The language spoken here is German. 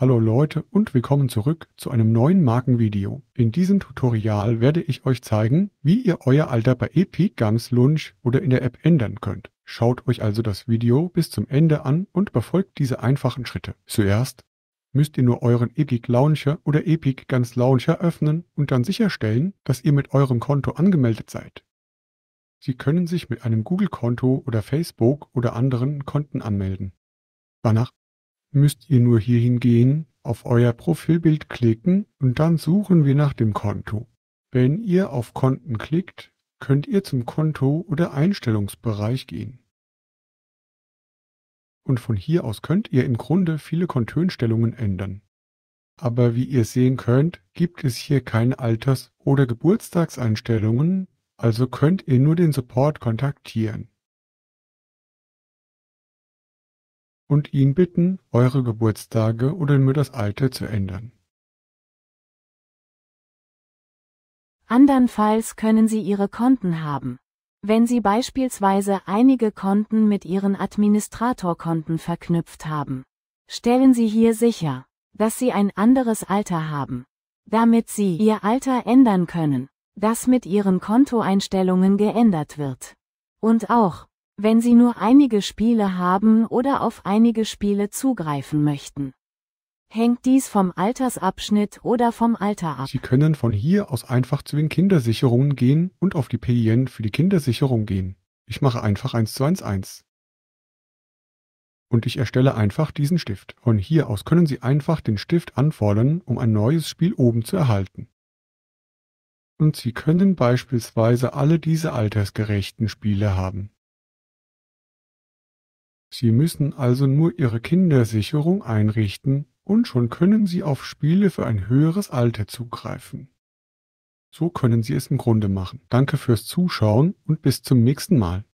Hallo Leute und willkommen zurück zu einem neuen Markenvideo. In diesem Tutorial werde ich euch zeigen, wie ihr euer Alter bei Epic Gums Lunch oder in der App ändern könnt. Schaut euch also das Video bis zum Ende an und befolgt diese einfachen Schritte. Zuerst müsst ihr nur euren Epic Launcher oder Epic Gums Launcher öffnen und dann sicherstellen, dass ihr mit eurem Konto angemeldet seid. Sie können sich mit einem Google-Konto oder Facebook oder anderen Konten anmelden. Danach müsst ihr nur hierhin gehen, auf euer Profilbild klicken und dann suchen wir nach dem Konto. Wenn ihr auf Konten klickt, könnt ihr zum Konto oder Einstellungsbereich gehen. Und von hier aus könnt ihr im Grunde viele Kontönstellungen ändern. Aber wie ihr sehen könnt, gibt es hier keine Alters- oder Geburtstagseinstellungen, also könnt ihr nur den Support kontaktieren. und ihn bitten, eure Geburtstage oder nur das Alter zu ändern. Andernfalls können Sie Ihre Konten haben. Wenn Sie beispielsweise einige Konten mit Ihren Administratorkonten verknüpft haben, stellen Sie hier sicher, dass Sie ein anderes Alter haben, damit Sie Ihr Alter ändern können, das mit Ihren Kontoeinstellungen geändert wird. Und auch, wenn Sie nur einige Spiele haben oder auf einige Spiele zugreifen möchten. Hängt dies vom Altersabschnitt oder vom Alter ab? Sie können von hier aus einfach zu den Kindersicherungen gehen und auf die PIN für die Kindersicherung gehen. Ich mache einfach 1 zu 1 1. Und ich erstelle einfach diesen Stift. Von hier aus können Sie einfach den Stift anfordern, um ein neues Spiel oben zu erhalten. Und Sie können beispielsweise alle diese altersgerechten Spiele haben. Sie müssen also nur ihre Kindersicherung einrichten, und schon können Sie auf Spiele für ein höheres Alter zugreifen. So können Sie es im Grunde machen. Danke fürs Zuschauen und bis zum nächsten Mal.